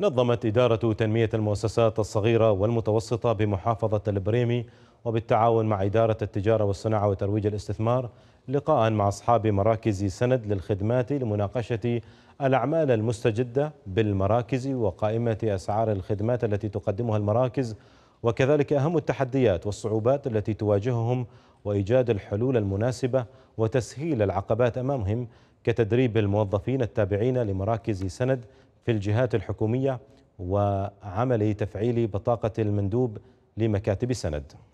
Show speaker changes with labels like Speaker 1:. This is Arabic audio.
Speaker 1: نظمت إدارة تنمية المؤسسات الصغيرة والمتوسطة بمحافظة البريمي وبالتعاون مع إدارة التجارة والصناعة وترويج الاستثمار لقاء مع أصحاب مراكز سند للخدمات لمناقشة الأعمال المستجدة بالمراكز وقائمة أسعار الخدمات التي تقدمها المراكز وكذلك أهم التحديات والصعوبات التي تواجههم وإيجاد الحلول المناسبة وتسهيل العقبات أمامهم كتدريب الموظفين التابعين لمراكز سند في الجهات الحكومية وعمل تفعيل بطاقة المندوب لمكاتب السند